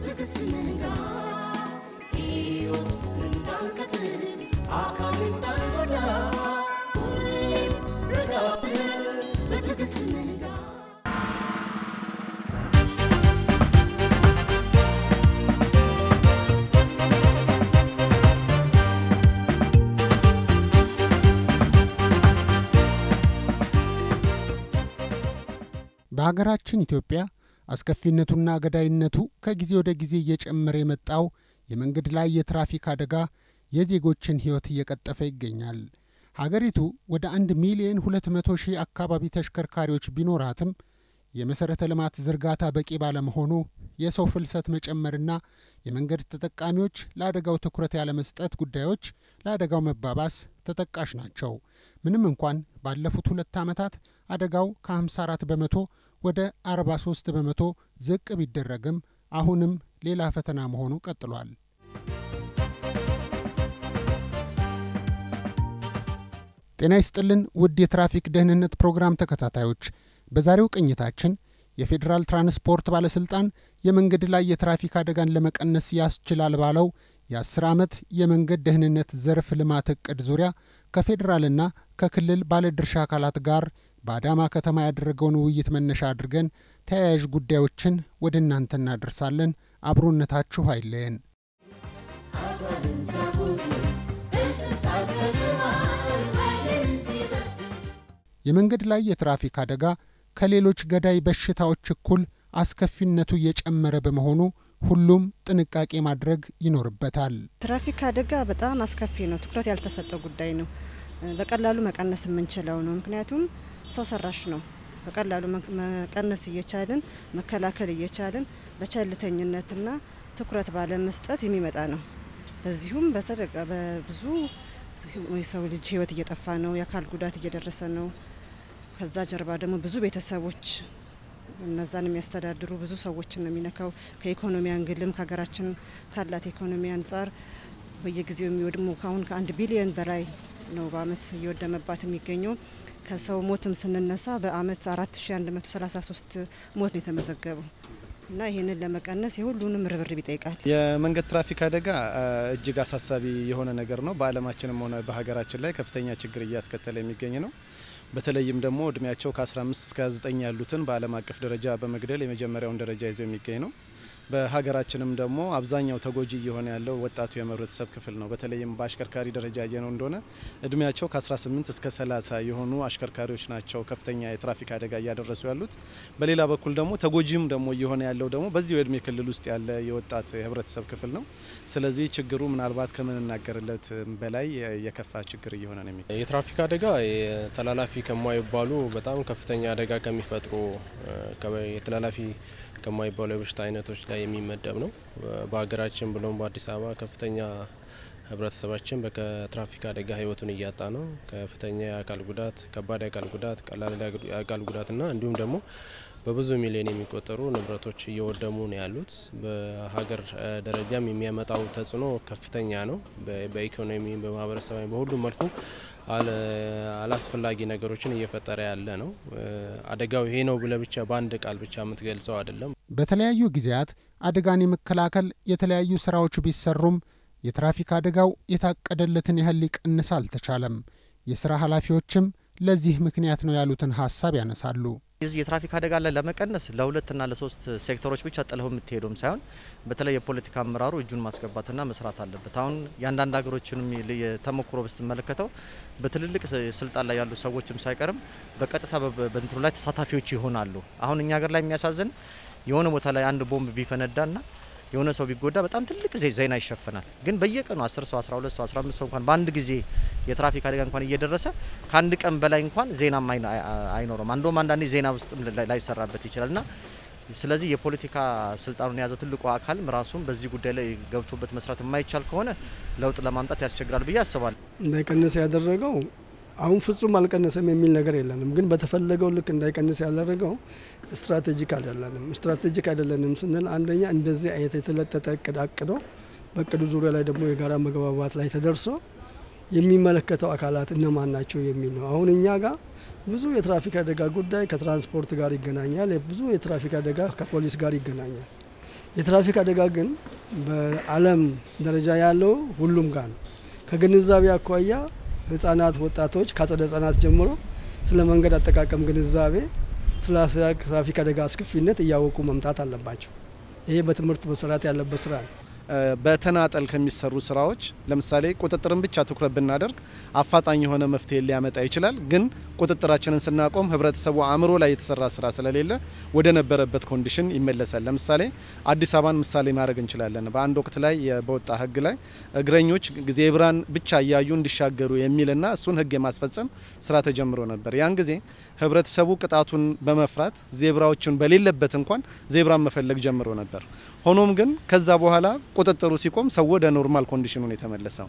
በትዕግስት ንንዳ ሕይወት እንዳልቀጥል አካል እንዳልጎዳ ሁሌም ረጋ በትዕግስት ንንዳ በሀገራችን ኢትዮጵያ አስከፊነቱና ገዳይነቱ ከጊዜ ወደ ጊዜ እየጨመረ የመጣው የመንገድ ላይ የትራፊክ አደጋ የዜጎችን ሕይወት እየቀጠፈ ይገኛል። ሀገሪቱ ወደ አንድ ሚሊዮን ሁለት መቶ ሺህ አካባቢ ተሽከርካሪዎች ቢኖራትም የመሠረተ ልማት ዝርጋታ በቂ ባለመሆኑ የሰው ፍልሰት መጨመርና የመንገድ ተጠቃሚዎች ለአደጋው ትኩረት ያለመስጠት ጉዳዮች ለአደጋው መባባስ ተጠቃሽ ናቸው። ምንም እንኳን ባለፉት ሁለት ዓመታት አደጋው ከ54 በመቶ ወደ 43 በመቶ ዝቅ ቢደረግም አሁንም ሌላ ፈተና መሆኑ ቀጥሏል። ጤና ይስጥልን ውድ የትራፊክ ደህንነት ፕሮግራም ተከታታዮች፣ በዛሬው ቅኝታችን የፌዴራል ትራንስፖርት ባለሥልጣን የመንገድ ላይ የትራፊክ አደጋን ለመቀነስ ያስችላል ባለው የአስር ዓመት የመንገድ ደህንነት ዘርፍ ልማት ዕቅድ ዙሪያ ከፌዴራልና ከክልል ባለድርሻ አካላት ጋር በአዳማ ከተማ ያደረገውን ውይይት መነሻ አድርገን ተያያዥ ጉዳዮችን ወደ እናንተ እናደርሳለን። አብሮነታችሁ አይለየን። የመንገድ ላይ የትራፊክ አደጋ ከሌሎች ገዳይ በሽታዎች እኩል አስከፊነቱ እየጨመረ በመሆኑ ሁሉም ጥንቃቄ ማድረግ ይኖርበታል። ትራፊክ አደጋ በጣም አስከፊ ነው። ትኩረት ያልተሰጠው ጉዳይ ነው። በቀላሉ መቀነስ የምንችለው ነው። ምክንያቱም ሰው ሰራሽ ነው። በቀላሉ መቀነስ እየቻልን መከላከል እየቻልን በቸልተኝነትና ትኩረት ባለመስጠት የሚመጣ ነው። በዚሁም በብዙ የሰው ልጅ ህይወት እየጠፋ ነው። የአካል ጉዳት እየደረሰ ነው። ከዛ ጀርባ ደግሞ ብዙ ቤተሰቦች እነዛን የሚያስተዳድሩ ብዙ ሰዎችን ነው የሚነካው። ከኢኮኖሚ አንግልም ከሀገራችን ካላት ኢኮኖሚ አንጻር በየጊዜው የሚወድሙ ከአሁን ከአንድ ቢሊዮን በላይ ነው በአመት እየወደመባት የሚገኘው። ከሰው ሞትም ስንነሳ በአመት 4133 ሞት ነው የተመዘገበው እና ይህንን ለመቀነስ የሁሉንም ርብርብ ይጠይቃል። የመንገድ ትራፊክ አደጋ እጅግ አሳሳቢ የሆነ ነገር ነው። በዓለማችንም ሆነ በሀገራችን ላይ ከፍተኛ ችግር እያስከተለ የሚገኝ ነው። በተለይም ደግሞ እድሜያቸው ከ15 እስከ 29 ያሉትን በዓለም አቀፍ ደረጃ በመግደል የመጀመሪያውን ደረጃ ይዞ የሚገኝ ነው። በሀገራችንም ደግሞ አብዛኛው ተጎጂ እየሆነ ያለው ወጣቱ የህብረተሰብ ክፍል ነው። በተለይም በአሽከርካሪ ደረጃ የነው እንደሆነ እድሜያቸው ከ18 እስከ 30 የሆኑ አሽከርካሪዎች ናቸው ከፍተኛ የትራፊክ አደጋ እያደረሱ ያሉት። በሌላ በኩል ደግሞ ተጎጂም ደግሞ እየሆነ ያለው ደግሞ በዚሁ የእድሜ ክልል ውስጥ ያለ የወጣት የህብረተሰብ ክፍል ነው። ስለዚህ ችግሩ ምናልባት ከምንናገርለት በላይ የከፋ ችግር እየሆነ ነው። የትራፊክ አደጋ ተላላፊ ከማይባሉ በጣም ከፍተኛ አደጋ ከሚፈጥሩ ተላላፊ ከማይባሉ የበሽታ አይነቶች ላይ የሚመደብ ነው። በሀገራችን ብሎም በአዲስ አበባ ከፍተኛ ህብረተሰባችን ከትራፊክ አደጋ ህይወቱን እያጣ ነው። ከፍተኛ የአካል ጉዳት፣ ከባድ የአካል ጉዳት፣ ቀላል የአካል ጉዳትና እንዲሁም ደግሞ በብዙ ሚሊዮን የሚቆጠሩ ንብረቶች እየወደሙ ነው ያሉት። በሀገር ደረጃም የሚያመጣው ተጽዕኖ ከፍተኛ ነው። በኢኮኖሚ፣ በማህበረሰባዊ፣ በሁሉም መልኩ አላስፈላጊ ነገሮችን እየፈጠረ ያለ ነው። አደጋው ይሄ ነው ብለ ብቻ በአንድ ቃል ብቻ የምትገልጸው አይደለም። በተለያዩ ጊዜያት አደጋን የመከላከል የተለያዩ ስራዎች ቢሰሩም የትራፊክ አደጋው የታቀደለትን ያህል ሊቀንስ አልተቻለም። የስራ ኃላፊዎችም ለዚህ ምክንያት ነው ያሉትን ሀሳብ ያነሳሉ። የዚህ የትራፊክ አደጋ ላይ ለመቀነስ ለሁለትና ለሶስት ሴክተሮች ብቻ ጥለው የምትሄዱም ሳይሆን በተለይ የፖለቲካ አመራሩ እጁን ማስገባትና መስራት አለበት። አሁን የአንዳንድ ሀገሮችንም የተሞክሮ ብስትመለከተው በትልልቅ ስልጣን ላይ ያሉ ሰዎችም ሳይቀርም በቀጥታ በንትሩ ላይ ተሳታፊዎች ይሆናሉ። አሁን እኛ ሀገር ላይ የሚያሳዝን የሆነ ቦታ ላይ አንድ ቦምብ ቢፈነዳና የሆነ ሰው ቢጎዳ በጣም ትልቅ ዜና ይሸፈናል። ግን በየቀኑ 10 ሰው 12 ሰው 15 ሰው እንኳን በአንድ ጊዜ የትራፊክ አደጋ እንኳን እየደረሰ ከአንድ ቀን በላይ እንኳን ዜናም አይኖረም። አንዶም አንዳንዴ ዜና ውስጥም ላይሰራበት ይችላል ና ስለዚህ የፖለቲካ ስልጣኑን የያዘው ትልቁ አካልም ራሱም በዚህ ጉዳይ ላይ ገብቶበት መስራት የማይቻል ከሆነ ለውጥ ለማምጣት ያስቸግራል ብዬ አስባለሁ። እንዳይቀንስ ያደረገው አሁን ፍጹም አልቀነሰም የሚል ነገር የለንም። ግን በተፈለገው ልክ እንዳይቀንስ ያደረገው ስትራቴጂክ አይደለንም። ስትራቴጂክ አይደለንም ስንል አንደኛ እንደዚህ አይነት የተለጠጠ እቅድ አቅዶ በእቅዱ ዙሪያ ላይ ደግሞ የጋራ መግባባት ላይ ተደርሶ የሚመለከተው አካላት እነማን ናቸው የሚል ነው። አሁን እኛ ጋር ብዙ የትራፊክ አደጋ ጉዳይ ከትራንስፖርት ጋር ይገናኛል። ብዙ የትራፊክ አደጋ ከፖሊስ ጋር ይገናኛል። የትራፊክ አደጋ ግን በዓለም ደረጃ ያለው ሁሉም ጋር ነው። ከግንዛቤ አኳያ ህጻናት፣ ወጣቶች ከአጸደ ህጻናት ጀምሮ ስለ መንገድ አጠቃቀም ግንዛቤ፣ ስለ ትራፊክ አደጋ አስከፊነት እያወቁ መምጣት አለባቸው። ይሄ በትምህርት መሰራት ያለበት ስራ ነው። በተናጠል ከሚሰሩ ስራዎች ለምሳሌ ቁጥጥርን ብቻ ትኩረት ብናደርግ አፋጣኝ የሆነ መፍትሄ ሊያመጣ ይችላል። ግን ቁጥጥራችንን ስናቆም ህብረተሰቡ አእምሮ ላይ የተሰራ ስራ ስለሌለ ወደ ነበረበት ኮንዲሽን ይመለሳል። ለምሳሌ አዲስ አበባን ምሳሌ ማድረግ እንችላለን። በአንድ ወቅት ላይ በወጣ ህግ ላይ እግረኞች ዜብራን ብቻ እያዩ እንዲሻገሩ የሚልና እሱን ህግ የማስፈጸም ስራ ተጀምሮ ነበር። ያን ጊዜ ህብረተሰቡ ቅጣቱን በመፍራት ዜብራዎችን በሌለበት እንኳን ዜብራን መፈለግ ጀምሮ ነበር። ሆኖም ግን ከዛ በኋላ ቁጥጥሩ ሲቆም ሰው ወደ ኖርማል ኮንዲሽኑን የተመለሰው።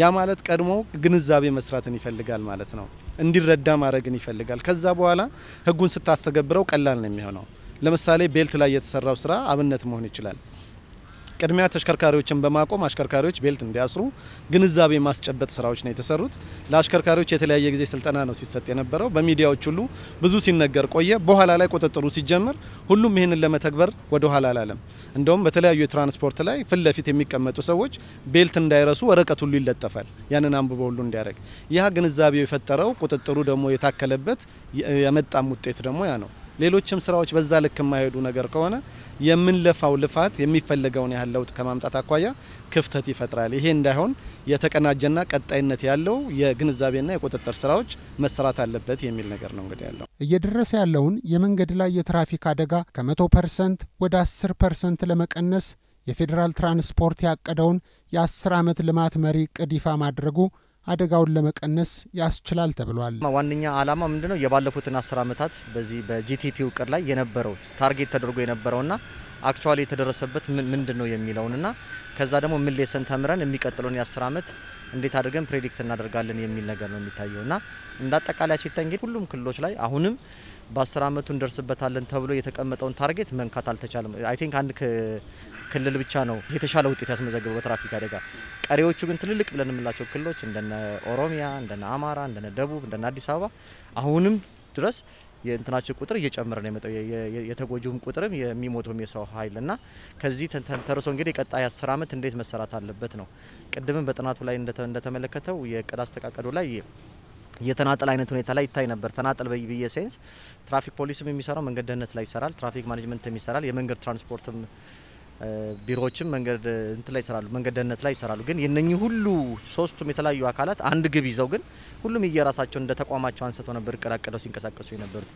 ያ ማለት ቀድሞ ግንዛቤ መስራትን ይፈልጋል ማለት ነው። እንዲረዳ ማድረግን ይፈልጋል። ከዛ በኋላ ህጉን ስታስተገብረው ቀላል ነው የሚሆነው። ለምሳሌ ቤልት ላይ የተሰራው ስራ አብነት መሆን ይችላል። ቅድሚያ ተሽከርካሪዎችን በማቆም አሽከርካሪዎች ቤልት እንዲያስሩ ግንዛቤ ማስጨበጥ ስራዎች ነው የተሰሩት። ለአሽከርካሪዎች የተለያየ ጊዜ ስልጠና ነው ሲሰጥ የነበረው። በሚዲያዎች ሁሉ ብዙ ሲነገር ቆየ። በኋላ ላይ ቁጥጥሩ ሲጀመር ሁሉም ይህንን ለመተግበር ወደ ኋላ አላለም። እንደውም በተለያዩ የትራንስፖርት ላይ ፊት ለፊት የሚቀመጡ ሰዎች ቤልት እንዳይረሱ ወረቀት ሁሉ ይለጠፋል። ያንን አንብበው ሁሉ እንዲያደርግ ያ ግንዛቤው የፈጠረው ቁጥጥሩ ደግሞ የታከለበት የመጣም ውጤት ደግሞ ያ ነው። ሌሎችም ስራዎች በዛ ልክ የማይሄዱ ነገር ከሆነ የምንለፋው ልፋት የሚፈለገውን ያህል ለውጥ ከማምጣት አኳያ ክፍተት ይፈጥራል። ይሄ እንዳይሆን የተቀናጀና ቀጣይነት ያለው የግንዛቤና የቁጥጥር ስራዎች መሰራት አለበት የሚል ነገር ነው እንግዲህ ያለው። እየደረሰ ያለውን የመንገድ ላይ የትራፊክ አደጋ ከመቶ ፐርሰንት ወደ አስር ፐርሰንት ለመቀነስ የፌዴራል ትራንስፖርት ያቀደውን የአስር ዓመት ልማት መሪ ቅዲፋ ይፋ ማድረጉ አደጋውን ለመቀነስ ያስችላል ተብሏል። ዋነኛ ዓላማ ምንድነው? የባለፉትን አስር ዓመታት በዚህ በጂቲፒ ውቅር ላይ የነበረው ታርጌት ተደርጎ የነበረውና አክቹዋሊ የተደረሰበት ምንድን ነው የሚለውንና ከዛ ደግሞ ምን ሌሰን ተምረን የሚቀጥለውን የአስር ዓመት እንዴት አድርገን ፕሬዲክት እናደርጋለን የሚል ነገር ነው የሚታየው እና እንደ አጠቃላይ ሲታይ እንግዲህ ሁሉም ክልሎች ላይ አሁንም በአስር አመቱ እንደርስበታለን ተብሎ የተቀመጠውን ታርጌት መንካት አልተቻለም። አይ ቲንክ አንድ ክልል ብቻ ነው የተሻለ ውጤት ያስመዘገበው በትራፊክ አደጋ። ቀሪዎቹ ግን ትልልቅ ብለን የምላቸው ክልሎች እንደነ ኦሮሚያ፣ እንደነ አማራ፣ እንደነ ደቡብ፣ እንደነ አዲስ አበባ አሁንም ድረስ የእንትናቸው ቁጥር እየጨመረ ነው የመጣው። የተጎጂውም ቁጥርም የሚሞተውም የሰው ኃይል እና ከዚህ ተንተርሶ እንግዲህ ቀጣይ አስር አመት እንዴት መሰራት አለበት ነው ቅድምም በጥናቱ ላይ እንደተመለከተው የእቅድ አስተቃቀዱ ላይ የተናጠል አይነት ሁኔታ ላይ ይታይ ነበር። ተናጠል በየ ሴንስ ትራፊክ ፖሊስም የሚሰራው መንገድ ደህንነት ላይ ይሰራል፣ ትራፊክ ማኔጅመንትም ይሰራል፣ የመንገድ ትራንስፖርትም ቢሮዎችም መንገድ እንት ላይ ይሰራሉ፣ መንገድ ደህንነት ላይ ይሰራሉ። ግን የነኚህ ሁሉ ሶስቱም የተለያዩ አካላት አንድ ግብ ይዘው ግን ሁሉም እየራሳቸው እንደ ተቋማቸው አንስተው ነበር እቅድ አቅደው ሲንቀሳቀሱ የነበሩት።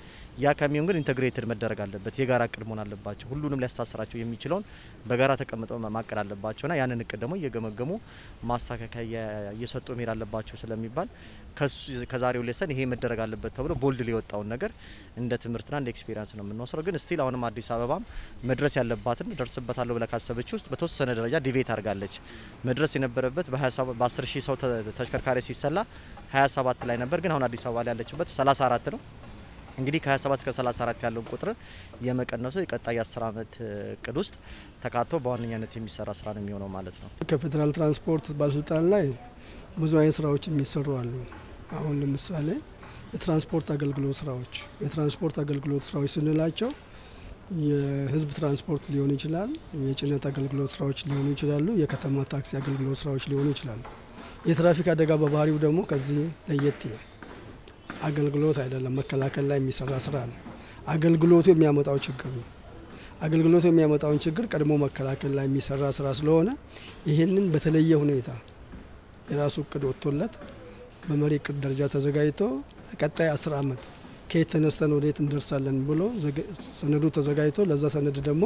ያ ከሚሆን ግን ኢንተግሬትድ መደረግ አለበት፣ የጋራ እቅድ መሆን አለባቸው። ሁሉንም ሊያስተሳስራቸው የሚችለውን በጋራ ተቀምጠው ማቀድ አለባቸውና ያንን እቅድ ደግሞ እየገመገሙ ማስተካከያ እየሰጡ መሄድ አለባቸው ስለሚባል ከዛሬው ሌሰን ይሄ መደረግ አለበት ተብሎ ቦልድ ሊወጣውን ነገር እንደ ትምህርትና እንደ ኤክስፔሪንስ ነው የምንወስደው። ግን ስቲል አሁንም አዲስ አበባም መድረስ ያለባትን ደርስበታለሁ ብላ ካሰበች ውስጥ በተወሰነ ደረጃ ዲቬት አድርጋለች። መድረስ የነበረበት በ10 ሺህ ሰው ተሽከርካሪ ሲሰላ 27 ላይ ነበር፣ ግን አሁን አዲስ አበባ ላይ ያለችበት 34 ነው። እንግዲህ ከ27 እስከ 34 ያለውን ቁጥር የመቀነሱ የቀጣይ 10 ዓመት እቅድ ውስጥ ተካቶ በዋነኛነት የሚሰራ ስራ ነው የሚሆነው ማለት ነው። ከፌዴራል ትራንስፖርት ባለስልጣን ላይ ብዙ አይነት ስራዎች የሚሰሩ አሉ። አሁን ለምሳሌ የትራንስፖርት አገልግሎት ስራዎች የትራንስፖርት አገልግሎት ስራዎች ስንላቸው የህዝብ ትራንስፖርት ሊሆን ይችላል፣ የጭነት አገልግሎት ስራዎች ሊሆኑ ይችላሉ፣ የከተማ ታክሲ አገልግሎት ስራዎች ሊሆኑ ይችላሉ። የትራፊክ አደጋ በባህሪው ደግሞ ከዚህ ለየት ይላል። አገልግሎት አይደለም፣ መከላከል ላይ የሚሰራ ስራ ነው። አገልግሎቱ የሚያመጣው ችግር ነው። አገልግሎቱ የሚያመጣውን ችግር ቀድሞ መከላከል ላይ የሚሰራ ስራ ስለሆነ ይህንን በተለየ ሁኔታ የራሱ እቅድ ወጥቶለት በመሪ እቅድ ደረጃ ተዘጋጅቶ ለቀጣይ አስር አመት ከየት ተነስተን ወደየት እንደርሳለን ብሎ ሰነዱ ተዘጋጅቶ ለዛ ሰነድ ደግሞ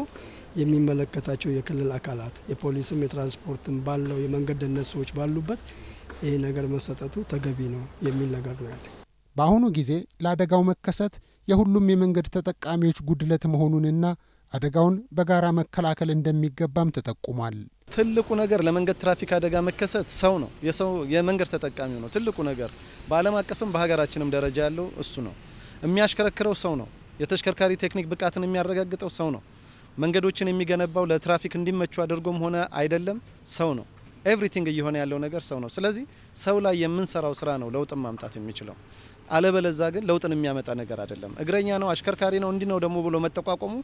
የሚመለከታቸው የክልል አካላት የፖሊስም የትራንስፖርትም ባለው የመንገድ ደህንነት ሰዎች ባሉበት ይህ ነገር መሰጠቱ ተገቢ ነው የሚል ነገር ነው ያለ። በአሁኑ ጊዜ ለአደጋው መከሰት የሁሉም የመንገድ ተጠቃሚዎች ጉድለት መሆኑንና አደጋውን በጋራ መከላከል እንደሚገባም ተጠቁሟል። ትልቁ ነገር ለመንገድ ትራፊክ አደጋ መከሰት ሰው ነው፣ የሰው የመንገድ ተጠቃሚው ነው። ትልቁ ነገር በዓለም አቀፍም በሀገራችንም ደረጃ ያለው እሱ ነው። የሚያሽከረክረው ሰው ነው። የተሽከርካሪ ቴክኒክ ብቃትን የሚያረጋግጠው ሰው ነው። መንገዶችን የሚገነባው ለትራፊክ እንዲመቹ አድርጎም ሆነ አይደለም ሰው ነው። ኤቭሪቲንግ እየሆነ ያለው ነገር ሰው ነው። ስለዚህ ሰው ላይ የምንሰራው ስራ ነው ለውጥን ማምጣት የሚችለው። አለበለዛ ግን ለውጥን የሚያመጣ ነገር አይደለም። እግረኛ ነው አሽከርካሪ ነው እንዲህ ነው ደግሞ ብሎ መጠቋቆሙ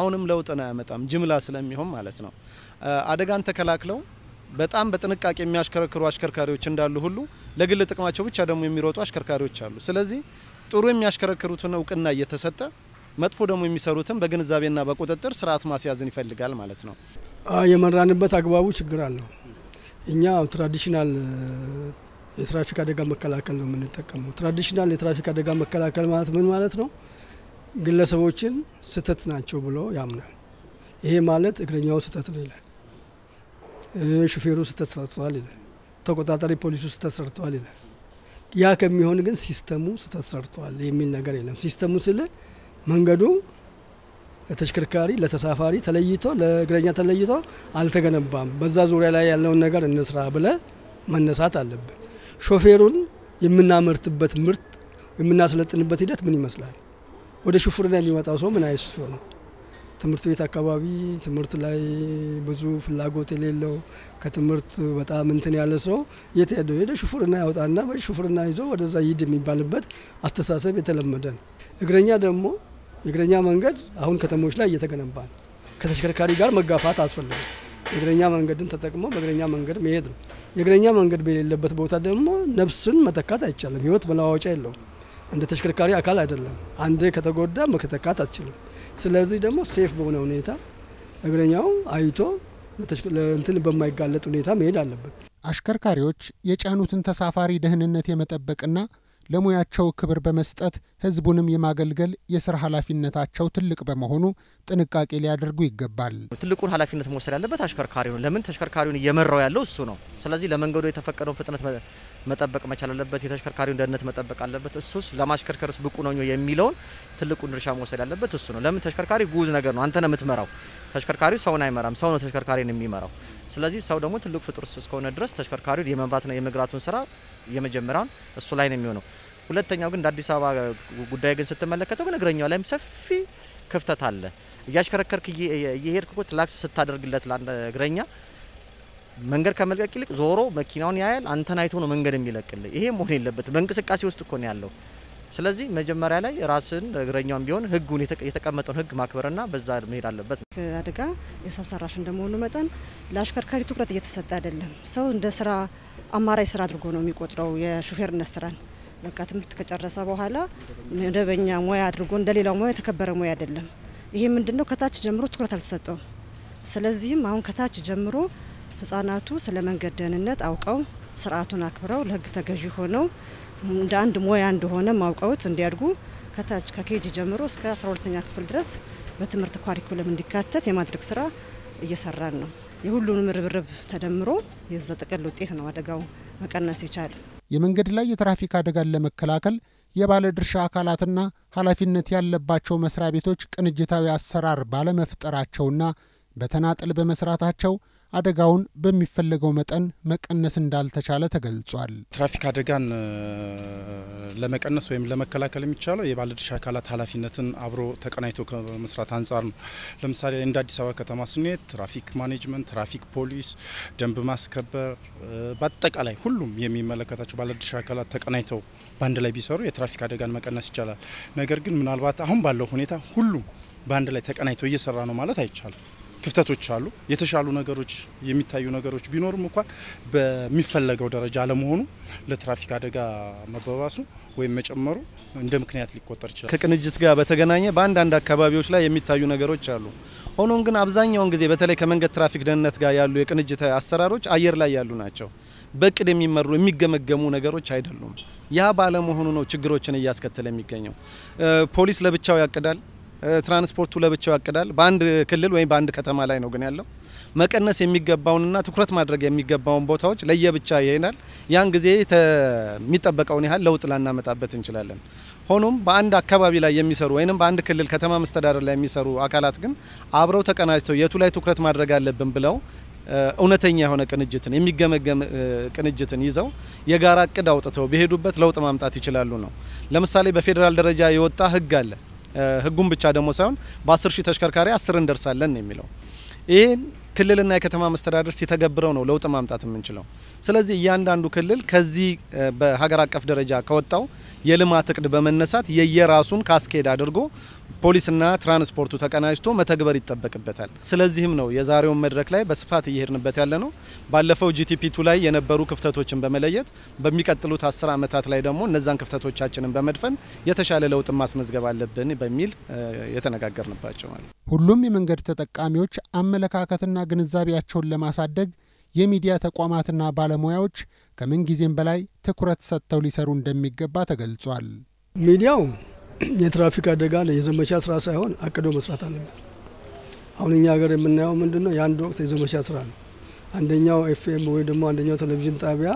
አሁንም ለውጥን አያመጣም፣ ጅምላ ስለሚሆን ማለት ነው። አደጋን ተከላክለው በጣም በጥንቃቄ የሚያሽከረክሩ አሽከርካሪዎች እንዳሉ ሁሉ ለግል ጥቅማቸው ብቻ ደግሞ የሚሮጡ አሽከርካሪዎች አሉ። ስለዚህ ጥሩ የሚያሽከረክሩትን እውቅና እየተሰጠ መጥፎ ደግሞ የሚሰሩትን በግንዛቤና በቁጥጥር ስርዓት ማስያዝን ይፈልጋል ማለት ነው። የመራንበት አግባቡ ችግር አለው። እኛ ትራዲሽናል የትራፊክ አደጋ መከላከል ነው የምንጠቀመው። ትራዲሽናል የትራፊክ አደጋ መከላከል ማለት ምን ማለት ነው? ግለሰቦችን ስህተት ናቸው ብሎ ያምናል። ይሄ ማለት እግረኛው ስህተት ነው ይላል፣ ሹፌሩ ስህተት ሰርተዋል ይላል፣ ተቆጣጣሪ ፖሊሱ ስህተት ሰርተዋል ይላል። ያ ከሚሆን ግን ሲስተሙ ስህተት የሚል ነገር የለም። ሲስተሙ ስለ መንገዱ ለተሽከርካሪ ለተሳፋሪ ተለይቶ ለእግረኛ ተለይቶ አልተገነባም። በዛ ዙሪያ ላይ ያለውን ነገር እንስራ ብለ መነሳት አለብን። ሾፌሩን የምናመርትበት ምርት የምናስለጥንበት ሂደት ምን ይመስላል? ወደ ሹፍርና የሚመጣው ሰው ምን አይነት ነው? ትምህርት ቤት አካባቢ ትምህርት ላይ ብዙ ፍላጎት የሌለው ከትምህርት በጣም እንትን ያለ ሰው የት ሄደ ሄደ ሹፍርና ያወጣና ሹፍርና ይዞ ወደዛ ይድ የሚባልበት አስተሳሰብ የተለመደ ነው። እግረኛ ደግሞ የእግረኛ መንገድ አሁን ከተሞች ላይ እየተገነባ ነው። ከተሽከርካሪ ጋር መጋፋት አስፈልግ የእግረኛ መንገድን ተጠቅሞ በእግረኛ መንገድ መሄድ ነው። የእግረኛ መንገድ በሌለበት ቦታ ደግሞ ነፍስን መተካት አይቻልም። ህይወት መለዋወጫ የለውም። እንደ ተሽከርካሪ አካል አይደለም። አንዴ ከተጎዳ መተካት አትችልም። ስለዚህ ደግሞ ሴፍ በሆነ ሁኔታ እግረኛው አይቶ ለእንትን በማይጋለጥ ሁኔታ መሄድ አለበት። አሽከርካሪዎች የጫኑትን ተሳፋሪ ደህንነት የመጠበቅና ለሙያቸው ክብር በመስጠት ህዝቡንም የማገልገል የስራ ኃላፊነታቸው ትልቅ በመሆኑ ጥንቃቄ ሊያደርጉ ይገባል። ትልቁን ኃላፊነት መውሰድ ያለበት አሽከርካሪ ነው። ለምን ተሽከርካሪውን እየመራው ያለው እሱ ነው። ስለዚህ ለመንገዱ የተፈቀደውን ፍጥነት መጠበቅ መቻል አለበት። የተሽከርካሪውን ደህንነት መጠበቅ አለበት። እሱስ ለማሽከርከርስ ብቁ ነው የሚለውን ትልቁን ድርሻ መውሰድ ያለበት እሱ ነው። ለምን ተሽከርካሪ ጉዝ ነገር ነው። አንተ ነው የምትመራው። ተሽከርካሪው ሰውን አይመራም። ሰው ነው ተሽከርካሪን የሚመራው። ስለዚህ ሰው ደግሞ ትልቅ ፍጡር እስከሆነ ድረስ ተሽከርካሪውን የመምራትና የመግራቱን ስራ የመጀመሪያውን እሱ ላይ ነው የሚሆነው። ሁለተኛው ግን እንደ አዲስ አበባ ጉዳይ ግን ስትመለከተው ግን እግረኛው ላይም ሰፊ ክፍተት አለ። እያሽከረከርክ እየሄድክ እኮ ላክስ ስታደርግለት ለአንድ እግረኛ መንገድ ከመልቀቅ ይልቅ ዞሮ መኪናውን ያያል፣ አንተን አይቶ ነው መንገድ የሚለቅል። ይሄ መሆን የለበት በእንቅስቃሴ ውስጥ እኮ ነው ያለው። ስለዚህ መጀመሪያ ላይ ራስን እግረኛውን ቢሆን ህጉን የተቀመጠውን ህግ ማክበርና በዛ መሄድ አለበት። አደጋ የሰው ሰራሽ እንደመሆኑ መጠን ለአሽከርካሪ ትኩረት እየተሰጠ አይደለም። ሰው እንደ ስራ አማራጭ ስራ አድርጎ ነው የሚቆጥረው የሹፌርነት ስራን በቃ ትምህርት ከጨረሰ በኋላ መደበኛ ሙያ አድርጎ እንደሌላው ሙያ የተከበረ ሙያ አይደለም። ይሄ ምንድን ነው? ከታች ጀምሮ ትኩረት አልተሰጠውም። ስለዚህም አሁን ከታች ጀምሮ ህጻናቱ ስለ መንገድ ደህንነት አውቀው ስርዓቱን አክብረው ለህግ ተገዢ ሆነው እንደ አንድ ሙያ እንደሆነ ማውቀውት እንዲያድጉ ከታች ከኬጂ ጀምሮ እስከ 12 ተኛ ክፍል ድረስ በትምህርት ኳሪኩለም እንዲካተት የማድረግ ስራ እየሰራን ነው። የሁሉንም ርብርብ ተደምሮ የዛ ጥቅል ውጤት ነው አደጋው መቀነስ ይቻል። የመንገድ ላይ የትራፊክ አደጋን ለመከላከል የባለድርሻ አካላትና ኃላፊነት ያለባቸው መስሪያ ቤቶች ቅንጅታዊ አሰራር ባለመፍጠራቸውና በተናጥል በመስራታቸው አደጋውን በሚፈለገው መጠን መቀነስ እንዳልተቻለ ተገልጿል። ትራፊክ አደጋን ለመቀነስ ወይም ለመከላከል የሚቻለው የባለድርሻ አካላት ኃላፊነትን አብሮ ተቀናይቶ ከመስራት አንጻር ነው። ለምሳሌ እንደ አዲስ አበባ ከተማ ስንሄድ ትራፊክ ማኔጅመንት፣ ትራፊክ ፖሊስ፣ ደንብ ማስከበር፣ በአጠቃላይ ሁሉም የሚመለከታቸው ባለድርሻ አካላት ተቀናይተው በአንድ ላይ ቢሰሩ የትራፊክ አደጋን መቀነስ ይቻላል። ነገር ግን ምናልባት አሁን ባለው ሁኔታ ሁሉም በአንድ ላይ ተቀናይቶ እየሰራ ነው ማለት አይቻልም። ክፍተቶች አሉ። የተሻሉ ነገሮች የሚታዩ ነገሮች ቢኖርም እንኳን በሚፈለገው ደረጃ አለመሆኑ ለትራፊክ አደጋ መባባሱ ወይም መጨመሩ እንደ ምክንያት ሊቆጠር ይችላል። ከቅንጅት ጋር በተገናኘ በአንዳንድ አካባቢዎች ላይ የሚታዩ ነገሮች አሉ። ሆኖም ግን አብዛኛውን ጊዜ በተለይ ከመንገድ ትራፊክ ደህንነት ጋር ያሉ የቅንጅት አሰራሮች አየር ላይ ያሉ ናቸው። በቅድ የሚመሩ የሚገመገሙ ነገሮች አይደሉም። ያ ባለመሆኑ ነው ችግሮችን እያስከተለ የሚገኘው። ፖሊስ ለብቻው ያቅዳል። ትራንስፖርቱ ለብቻው ያቅዳል። በአንድ ክልል ወይም በአንድ ከተማ ላይ ነው ግን ያለው መቀነስ የሚገባውንና ትኩረት ማድረግ የሚገባውን ቦታዎች ለየብቻ ይሄናል። ያን ጊዜ የሚጠበቀውን ያህል ለውጥ ላናመጣበት እንችላለን። ሆኖም በአንድ አካባቢ ላይ የሚሰሩ ወይም በአንድ ክልል ከተማ መስተዳደር ላይ የሚሰሩ አካላት ግን አብረው ተቀናጅተው የቱ ላይ ትኩረት ማድረግ አለብን ብለው እውነተኛ የሆነ ቅንጅትን የሚገመገም ቅንጅትን ይዘው የጋራ እቅድ አውጥተው በሄዱበት ለውጥ ማምጣት ይችላሉ ነው። ለምሳሌ በፌዴራል ደረጃ የወጣ ህግ አለ ህጉን ብቻ ደግሞ ሳይሆን በ10 ሺህ ተሽከርካሪ 10 እንደርሳለን ነው የሚለው። ይህን ክልልና የከተማ መስተዳደር ሲተገብረው ነው ለውጥ ማምጣት የምንችለው። ስለዚህ እያንዳንዱ ክልል ከዚህ በሀገር አቀፍ ደረጃ ከወጣው የልማት እቅድ በመነሳት የየራሱን ካስኬድ አድርጎ ፖሊስና ትራንስፖርቱ ተቀናጅቶ መተግበር ይጠበቅበታል። ስለዚህም ነው የዛሬውን መድረክ ላይ በስፋት እየሄድንበት ያለ ነው። ባለፈው ጂቲፒቱ ላይ የነበሩ ክፍተቶችን በመለየት በሚቀጥሉት አስር ዓመታት ላይ ደግሞ እነዛን ክፍተቶቻችንን በመድፈን የተሻለ ለውጥ ማስመዝገብ አለብን በሚል የተነጋገርንባቸው ማለት ነው። ሁሉም የመንገድ ተጠቃሚዎች አመለካከትና ግንዛቤያቸውን ለማሳደግ የሚዲያ ተቋማትና ባለሙያዎች ከምንጊዜም በላይ ትኩረት ሰጥተው ሊሰሩ እንደሚገባ ተገልጿል። ሚዲያው የትራፊክ አደጋ የዘመቻ ስራ ሳይሆን አቅዶ መስራት አለበት። አሁን እኛ ሀገር የምናየው ምንድን ነው? የአንድ ወቅት የዘመቻ ስራ ነው። አንደኛው ኤፍኤም ወይም ደግሞ አንደኛው ቴሌቪዥን ጣቢያ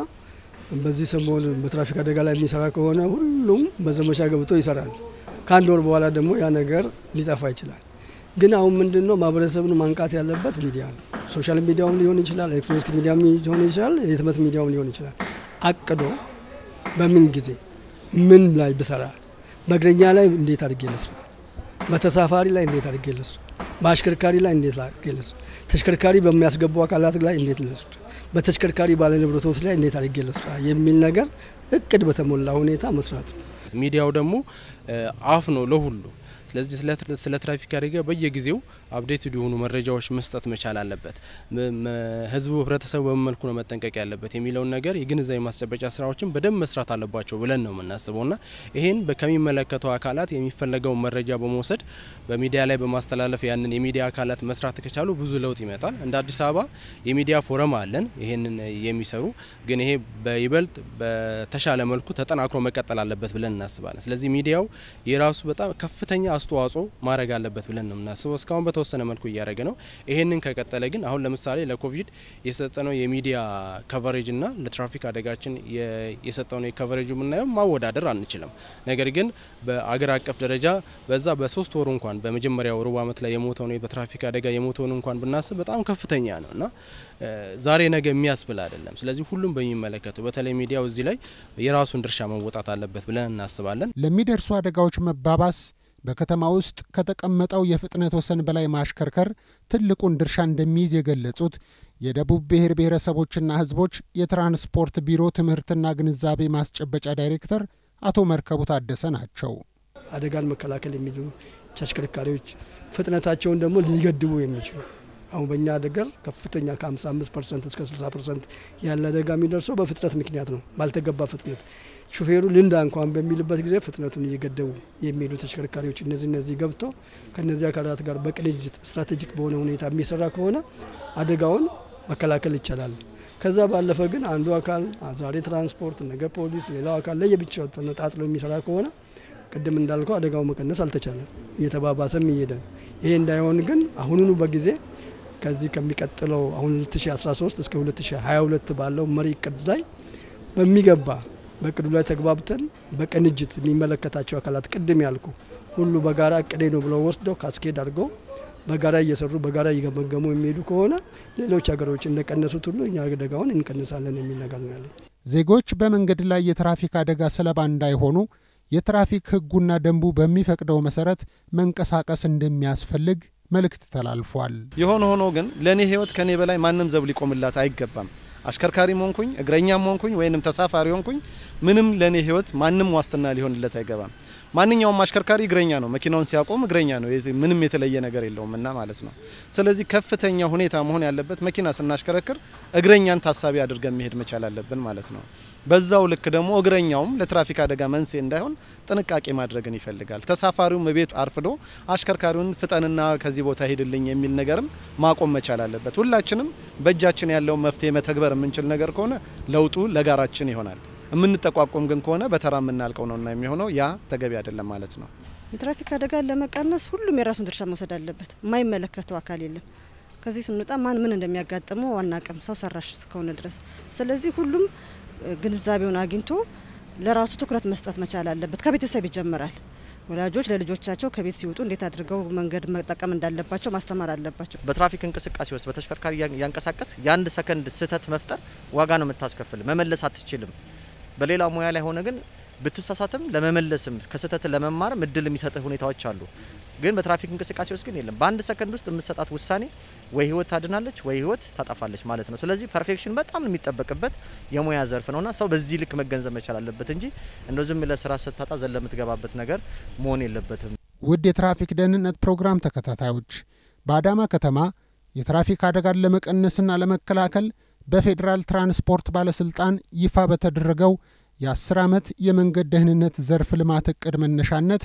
በዚህ ሰሞን በትራፊክ አደጋ ላይ የሚሰራ ከሆነ ሁሉም በዘመቻ ገብቶ ይሰራል። ከአንድ ወር በኋላ ደግሞ ያ ነገር ሊጠፋ ይችላል። ግን አሁን ምንድን ነው ማህበረሰብን ማንቃት ያለበት ሚዲያ ነው። ሶሻል ሚዲያውም ሊሆን ይችላል፣ ኤሌክትሮኒክስ ሚዲያ ሊሆን ይችላል፣ የህትመት ሚዲያውም ሊሆን ይችላል። አቅዶ በምን ጊዜ ምን ላይ ብሰራ በእግረኛ ላይ እንዴት አድርጌ ልስራ? በተሳፋሪ ላይ እንዴት አድርጌ ልስራ? በአሽከርካሪ ላይ እንዴት አድርጌ ልስራ? ተሽከርካሪ በሚያስገቡ አካላት ላይ እንዴት ልስራ? በተሽከርካሪ ባለንብረቶች ላይ እንዴት አድርጌ ልስራ? የሚል ነገር እቅድ በተሞላ ሁኔታ መስራት ነው። ሚዲያው ደግሞ አፍ ነው ለሁሉ። ስለዚህ ስለ ትራፊክ አደጋ በየጊዜው አፕዴት የሆኑ መረጃዎች መስጠት መቻል አለበት። ህዝቡ ህብረተሰቡ በምን መልኩ ነው መጠንቀቅ ያለበት የሚለውን ነገር የግንዛቤ ማስጨበጫ ስራዎችን በደንብ መስራት አለባቸው ብለን ነው የምናስበው ና ይህን ከሚመለከተው አካላት የሚፈለገውን መረጃ በመውሰድ በሚዲያ ላይ በማስተላለፍ ያንን የሚዲያ አካላት መስራት ከቻሉ ብዙ ለውጥ ይመጣል። እንደ አዲስ አበባ የሚዲያ ፎረም አለን ይህንን የሚሰሩ ግን ይሄ በይበልጥ በተሻለ መልኩ ተጠናክሮ መቀጠል አለበት ብለን እናስባለን። ስለዚህ ሚዲያው የራሱ በጣም ከፍተኛ አስተዋጽኦ ማድረግ አለበት ብለን ነው የምናስበው እስካሁን በተወሰነ መልኩ እያደረገ ነው። ይሄንን ከቀጠለ ግን አሁን ለምሳሌ ለኮቪድ የሰጠነው የሚዲያ ከቨሬጅና ለትራፊክ አደጋችን የሰጠውን የከቨሬጅ የምናየው ማወዳደር አንችልም። ነገር ግን በአገር አቀፍ ደረጃ በዛ በሶስት ወሩ እንኳን በመጀመሪያው ሩብ ዓመት ላይ የሞተውን በትራፊክ አደጋ የሞተውን እንኳን ብናስብ በጣም ከፍተኛ ነው እና ዛሬ ነገ የሚያስብል አይደለም። ስለዚህ ሁሉም በሚመለከተው በተለይ ሚዲያው እዚህ ላይ የራሱን ድርሻ መወጣት አለበት ብለን እናስባለን። ለሚደርሱ አደጋዎች መባባስ በከተማ ውስጥ ከተቀመጠው የፍጥነት ወሰን በላይ ማሽከርከር ትልቁን ድርሻ እንደሚይዝ የገለጹት የደቡብ ብሔር ብሔረሰቦችና ሕዝቦች የትራንስፖርት ቢሮ ትምህርትና ግንዛቤ ማስጨበጫ ዳይሬክተር አቶ መርከቡ ታደሰ ናቸው። አደጋን መከላከል የሚሉ ተሽከርካሪዎች ፍጥነታቸውን ደግሞ ሊገድቡ የሚችሉ አሁን በእኛ ደገር ከፍተኛ ከ55 ፐርሰንት እስከ 60 ፐርሰንት ያለ አደጋ የሚደርሰው በፍጥነት ምክንያት ነው። ባልተገባ ፍጥነት ሹፌሩ ልንዳ እንኳን በሚልበት ጊዜ ፍጥነቱን እየገደቡ የሚሄዱ ተሽከርካሪዎች እነዚህ እነዚህ ገብቶ ከነዚህ አካላት ጋር በቅንጅት ስትራቴጂክ በሆነ ሁኔታ የሚሰራ ከሆነ አደጋውን መከላከል ይቻላል። ከዛ ባለፈ ግን አንዱ አካል ዛሬ ትራንስፖርት፣ ነገ ፖሊስ፣ ሌላው አካል ለየብቻው ተነጣጥሎ የሚሰራ ከሆነ ቅድም እንዳልከው አደጋው መቀነስ አልተቻለም፣ እየተባባሰም ይሄዳል። ይሄ እንዳይሆን ግን አሁኑኑ በጊዜ ከዚህ ከሚቀጥለው አሁን 2013 እስከ 2022 ባለው መሪ እቅድ ላይ በሚገባ በቅዱ ላይ ተግባብተን በቅንጅት የሚመለከታቸው አካላት ቅድም ያልኩ ሁሉ በጋራ እቅዴ ነው ብለው ወስደው ካስኬድ አድርገው በጋራ እየሰሩ በጋራ እየገመገሙ የሚሄዱ ከሆነ ሌሎች ሀገሮች እንደቀነሱት ሁሉ እኛ አደጋውን እንቀንሳለን የሚል ነገር ነው ያለኝ። ዜጎች በመንገድ ላይ የትራፊክ አደጋ ሰለባ እንዳይሆኑ የትራፊክ ሕጉና ደንቡ በሚፈቅደው መሰረት መንቀሳቀስ እንደሚያስፈልግ መልእክት ተላልፏል። የሆነ ሆኖ ግን ለእኔ ህይወት ከኔ በላይ ማንም ዘብ ሊቆምላት አይገባም። አሽከርካሪም ሆንኩኝ እግረኛም ሆንኩኝ ወይንም ተሳፋሪ ሆንኩኝ ምንም ለእኔ ህይወት ማንም ዋስትና ሊሆንለት አይገባም። ማንኛውም አሽከርካሪ እግረኛ ነው፣ መኪናውን ሲያቆም እግረኛ ነው። ምንም የተለየ ነገር የለውም እና ማለት ነው። ስለዚህ ከፍተኛ ሁኔታ መሆን ያለበት መኪና ስናሽከረክር እግረኛን ታሳቢ አድርገን መሄድ መቻል አለብን ማለት ነው። በዛው ልክ ደግሞ እግረኛውም ለትራፊክ አደጋ መንስኤ እንዳይሆን ጥንቃቄ ማድረግን ይፈልጋል። ተሳፋሪውም እቤቱ አርፍዶ አሽከርካሪውን ፍጠንና ከዚህ ቦታ ሄድልኝ የሚል ነገርም ማቆም መቻል አለበት። ሁላችንም በእጃችን ያለውን መፍትሄ መተግበር የምንችል ነገር ከሆነ ለውጡ ለጋራችን ይሆናል። የምንጠቋቆም ግን ከሆነ በተራ የምናልቀው ነውና የሚሆነው ያ ተገቢ አይደለም ማለት ነው። የትራፊክ አደጋ ለመቀነስ ሁሉም የራሱን ድርሻ መውሰድ አለበት። የማይመለከተው አካል የለም። ከዚህ ስንወጣ ማን ምን እንደሚያጋጥመው አናውቅም፣ ሰው ሰራሽ እስከሆነ ድረስ። ስለዚህ ሁሉም ግንዛቤውን አግኝቶ ለራሱ ትኩረት መስጠት መቻል አለበት። ከቤተሰብ ይጀምራል። ወላጆች ለልጆቻቸው ከቤት ሲወጡ እንዴት አድርገው መንገድ መጠቀም እንዳለባቸው ማስተማር አለባቸው። በትራፊክ እንቅስቃሴ ውስጥ በተሽከርካሪ ያንቀሳቀስ የአንድ ሰከንድ ስህተት መፍጠር ዋጋ ነው የምታስከፍል፣ መመለስ አትችልም። በሌላ ሙያ ላይ ሆነ ግን ብትሳሳትም ለመመለስም ከስህተት ለመማርም እድል የሚሰጥህ ሁኔታዎች አሉ። ግን በትራፊክ እንቅስቃሴ ውስጥ ግን የለም። በአንድ ሰከንድ ውስጥ የምትሰጣት ውሳኔ ወይ ህይወት ታድናለች ወይ ህይወት ታጠፋለች ማለት ነው። ስለዚህ ፐርፌክሽን በጣም የሚጠበቅበት የሙያ ዘርፍ ነውና ሰው በዚህ ልክ መገንዘብ መቻል አለበት እንጂ እንደው ዝም ለስራ ስታጣ ዘለ የምትገባበት ነገር መሆን የለበትም። ውድ የትራፊክ ደህንነት ፕሮግራም ተከታታዮች በአዳማ ከተማ የትራፊክ አደጋን ለመቀነስና ለመከላከል በፌዴራል ትራንስፖርት ባለስልጣን ይፋ በተደረገው የአስር ዓመት የመንገድ ደህንነት ዘርፍ ልማት ዕቅድ መነሻነት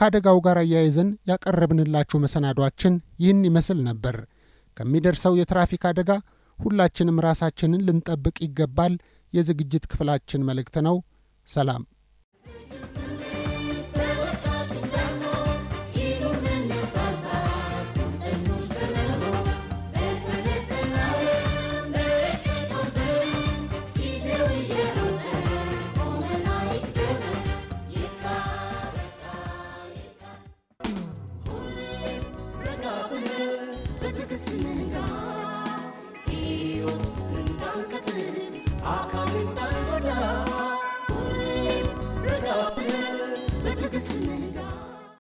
ከአደጋው ጋር አያይዘን ያቀረብንላችሁ መሰናዷችን ይህን ይመስል ነበር። ከሚደርሰው የትራፊክ አደጋ ሁላችንም ራሳችንን ልንጠብቅ ይገባል የዝግጅት ክፍላችን መልእክት ነው። ሰላም።